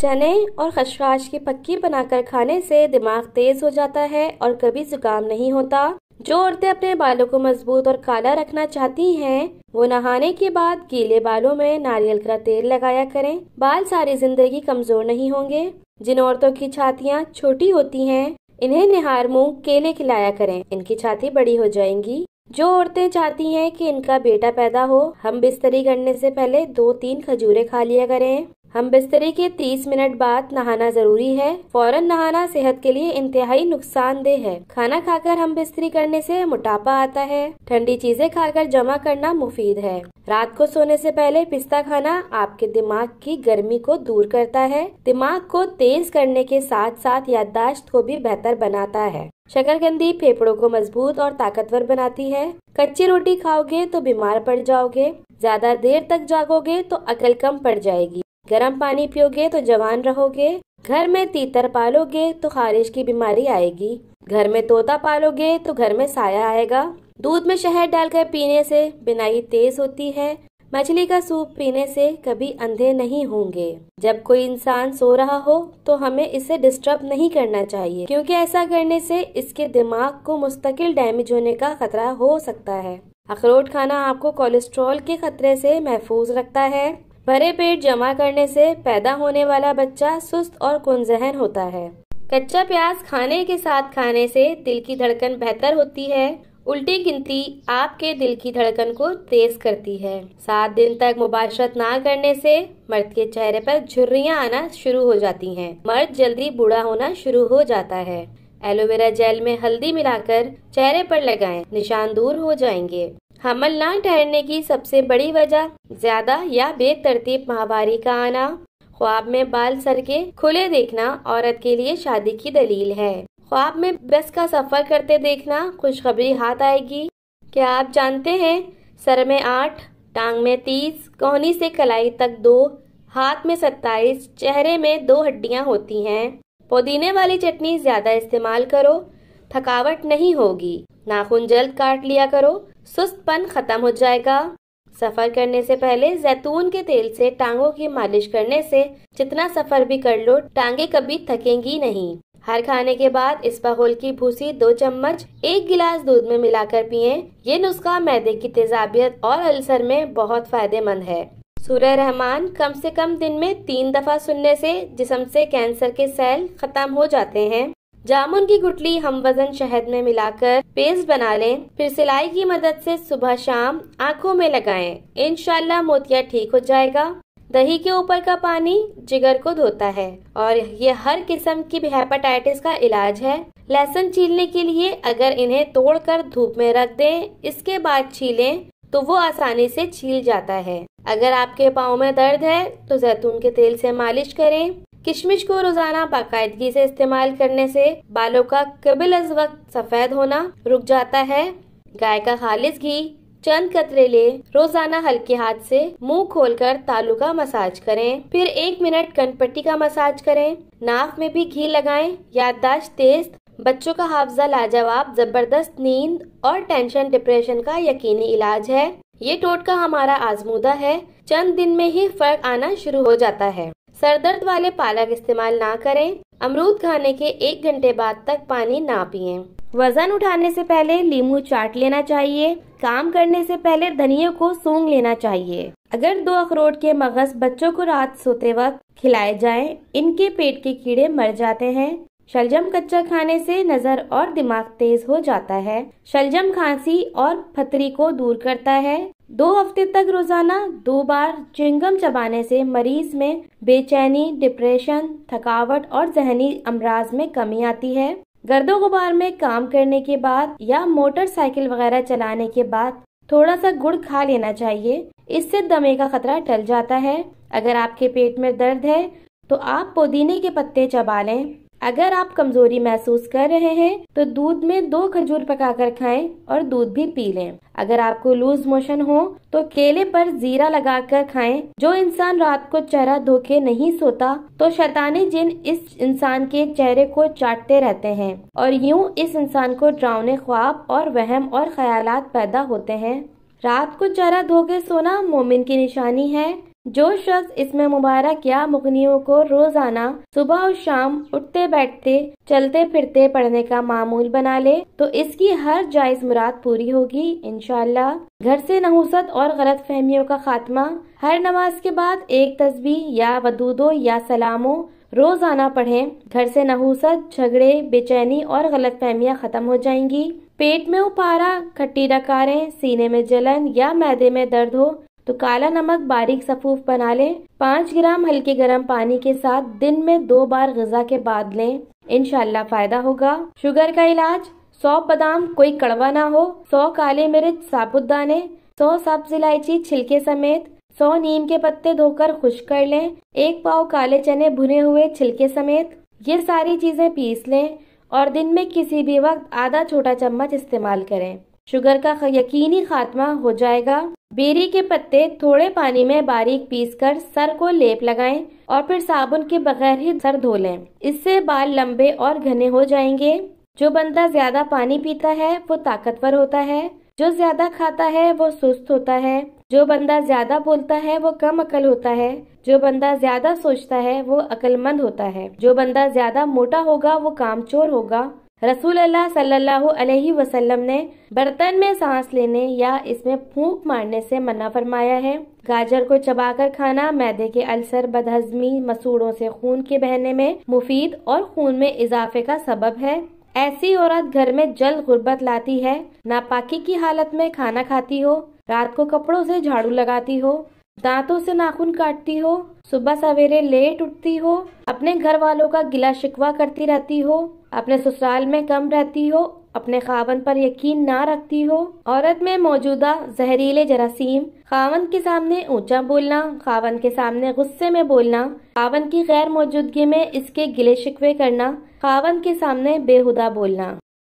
चने और खशखाश की पक्की बनाकर खाने से दिमाग तेज हो जाता है और कभी जुकाम नहीं होता जो औरतें अपने बालों को मजबूत और काला रखना चाहती हैं, वो नहाने के बाद गीले बालों में नारियल का तेल लगाया करें बाल सारी जिंदगी कमजोर नहीं होंगे जिन औरतों की छातियाँ छोटी होती हैं, इन्हें निहार मुँह केले खिलाया करें इनकी छाती बड़ी हो जाएंगी जो औरतें चाहती हैं कि इनका बेटा पैदा हो हम बिस्तरी करने से पहले दो तीन खजूरें खा लिया करें हम बिस्तरे के 30 मिनट बाद नहाना जरूरी है फौरन नहाना सेहत के लिए इंतहाई नुकसानदेह है खाना खाकर हम बिस्तरी करने से मोटापा आता है ठंडी चीजें खाकर जमा करना मुफीद है रात को सोने से पहले पिस्ता खाना आपके दिमाग की गर्मी को दूर करता है दिमाग को तेज करने के साथ साथ याददाश्त को भी बेहतर बनाता है शकरकंदी फेफड़ों को मजबूत और ताकतवर बनाती है कच्ची रोटी खाओगे तो बीमार पड़ जाओगे ज्यादा देर तक जागोगे तो अकल कम पड़ जाएगी गर्म पानी पियोगे तो जवान रहोगे घर में तीतर पालोगे तो खारिश की बीमारी आएगी घर में तोता पालोगे तो घर में साया आएगा दूध में शहद डालकर पीने से बिनाई तेज होती है मछली का सूप पीने से कभी अंधे नहीं होंगे जब कोई इंसान सो रहा हो तो हमें इसे डिस्टर्ब नहीं करना चाहिए क्योंकि ऐसा करने से इसके दिमाग को मुस्तकिल डैमेज होने का खतरा हो सकता है अखरोट खाना आपको कोलेस्ट्रॉल के खतरे से महफूज रखता है भरे पेट जमा करने से पैदा होने वाला बच्चा सुस्त और कुंजहन होता है कच्चा प्याज खाने के साथ खाने से दिल की धड़कन बेहतर होती है उल्टी गिनती आपके दिल की धड़कन को तेज करती है सात दिन तक मुबाशरत ना करने से मर्द के चेहरे पर झुर्रियां आना शुरू हो जाती हैं। मर्द जल्दी बूढ़ा होना शुरू हो जाता है एलोवेरा जेल में हल्दी मिलाकर चेहरे पर लगाएं, निशान दूर हो जाएंगे हमल न ठहरने की सबसे बड़ी वजह ज्यादा या बेतरतीब माहवारी का आना ख्वाब में बाल सर के खुले देखना औरत के लिए शादी की दलील है ख्वाब में बस का सफर करते देखना खुशखबरी हाथ आएगी क्या आप जानते हैं सर में आठ टांग में तीस कोहनी से कलाई तक दो हाथ में सत्ताईस चेहरे में दो हड्डियां होती हैं पुदीने वाली चटनी ज्यादा इस्तेमाल करो थकावट नहीं होगी नाखून जल्द काट लिया करो सुस्तपन खत्म हो जाएगा सफर करने से पहले जैतून के तेल से टांगों की मालिश करने से जितना सफर भी कर लो टांगे कभी थकेंगी नहीं हर खाने के बाद इस बहोल की भूसी दो चम्मच एक गिलास दूध में मिलाकर पिए ये नुस्खा मैदे की तेजाबियत और अल्सर में बहुत फायदेमंद है सूर्य रहमान कम से कम दिन में तीन दफा सुनने से जिसम से कैंसर के सेल खत्म हो जाते हैं जामुन की गुटली हम वजन शहद में मिलाकर पेस्ट बना लें फिर सिलाई की मदद से सुबह शाम आंखों में लगाएं इनशाला मोतिया ठीक हो जाएगा दही के ऊपर का पानी जिगर को धोता है और ये हर किस्म की हेपेटाइटिस का इलाज है लहसुन छीलने के लिए अगर इन्हें तोड़कर धूप में रख दें इसके बाद छीलें तो वो आसानी से छील जाता है अगर आपके पाँव में दर्द है तो जैतून के तेल से मालिश करें किशमिश को रोजाना बाकायदगी से इस्तेमाल करने से बालों का कबिल अज वक्त सफेद होना रुक जाता है गाय का खालिश घी चंद कतरे ले रोजाना हल्के हाथ से मुंह खोलकर तालू का मसाज करें फिर एक मिनट कनपट्टी का मसाज करें नाक में भी घी लगाएं याददाश्त तेज बच्चों का हाफजा लाजवाब जबरदस्त नींद और टेंशन डिप्रेशन का यकीनी इलाज है ये टोटका हमारा आजमूदा है चंद दिन में ही फर्क आना शुरू हो जाता है सरदर्द वाले पालक इस्तेमाल ना करें अमरूद खाने के एक घंटे बाद तक पानी ना पिए वजन उठाने से पहले लीमू चाट लेना चाहिए काम करने से पहले धनिया को सूंघ लेना चाहिए अगर दो अखरोट के मगज बच्चों को रात सोते वक्त खिलाए जाएं, इनके पेट के कीड़े मर जाते हैं शलजम कच्चा खाने से नज़र और दिमाग तेज हो जाता है शलजम खांसी और फतरी को दूर करता है दो हफ्ते तक रोजाना दो बार चिंगम चबाने से मरीज में बेचैनी डिप्रेशन थकावट और जहनी अमराज में कमी आती है गर्दो गुबार में काम करने के बाद या मोटरसाइकिल वगैरह चलाने के बाद थोड़ा सा गुड़ खा लेना चाहिए इससे दमे का खतरा टल जाता है अगर आपके पेट में दर्द है तो आप पुदीने के पत्ते चबा लें अगर आप कमजोरी महसूस कर रहे हैं तो दूध में दो खजूर पकाकर खाएं और दूध भी पी लें अगर आपको लूज मोशन हो तो केले पर जीरा लगाकर खाएं। जो इंसान रात को चेहरा धोखे नहीं सोता तो शैतानी जिन इस इंसान के चेहरे को चाटते रहते हैं और यूं इस इंसान को ड्रावने ख्वाब और वहम और ख्याल पैदा होते हैं रात को चेहरा धोके सोना मोमिन की निशानी है जो शख्स इसमें मुबारक या मुगनियों को रोजाना सुबह और शाम उठते बैठते चलते फिरते पढ़ने का मामूल बना ले तो इसकी हर जायज मुराद पूरी होगी इनशाला घर से नहुसत और गलत फहमियों का खात्मा हर नमाज के बाद एक तस्वीर या वदूदो या सलामों रोजाना पढ़ें घर से नहुसत झगड़े बेचैनी और गलत फहमियाँ खत्म हो जाएंगी पेट में उपारा खट्टी डकारें सीने में जलन या मैदे में दर्द हो तो काला नमक बारीक सफूफ बना लें पाँच ग्राम हल्के गर्म पानी के साथ दिन में दो बार गजा के बाद लें इनशाला फायदा होगा शुगर का इलाज सौ बादाम कोई कड़वा ना हो सौ काले मिर्च साबुत दाने सौ सब्ज इलायची छिलके समेत सौ नीम के पत्ते धोकर खुश कर लें एक पाव काले चने भुने हुए छिलके समेत ये सारी चीजें पीस लें और दिन में किसी भी वक्त आधा छोटा चम्मच इस्तेमाल करें शुगर का यकीनी खात्मा हो जाएगा बेरी के पत्ते थोड़े पानी में बारीक पीसकर सर को लेप लगाएं और फिर साबुन के बगैर ही सर धो लें इससे बाल लंबे और घने हो जाएंगे जो बंदा ज्यादा पानी पीता है वो ताकतवर होता है जो ज्यादा खाता है वो सुस्त होता है जो बंदा ज्यादा बोलता है वो कम अकल होता है जो बंदा ज्यादा सोचता है वो अकलमंद होता है जो बंदा ज्यादा मोटा होगा वो कामचोर होगा रसूल अल्लाह सल्लल्लाहु अलैहि वसल्लम ने बर्तन में सांस लेने या इसमें फूंक मारने से मना फरमाया है गाजर को चबाकर खाना मैदे के अल्सर बदहजमी मसूड़ों से खून के बहने में मुफीद और खून में इजाफे का सबब है ऐसी औरत घर में जल गुर्बत लाती है नापाकी की हालत में खाना खाती हो रात को कपड़ों से झाड़ू लगाती हो दांतों से नाखून काटती हो सुबह सवेरे लेट उठती हो अपने घर वालों का गिला शिकवा करती रहती हो अपने ससुराल में कम रहती हो अपने खावन पर यकीन ना रखती हो औरत में मौजूदा जहरीले जरासीम खावन के सामने ऊंचा बोलना खावन के सामने गुस्से में बोलना खावन की गैर मौजूदगी में इसके गिले शिकवे करना खावन के सामने बेहुदा बोलना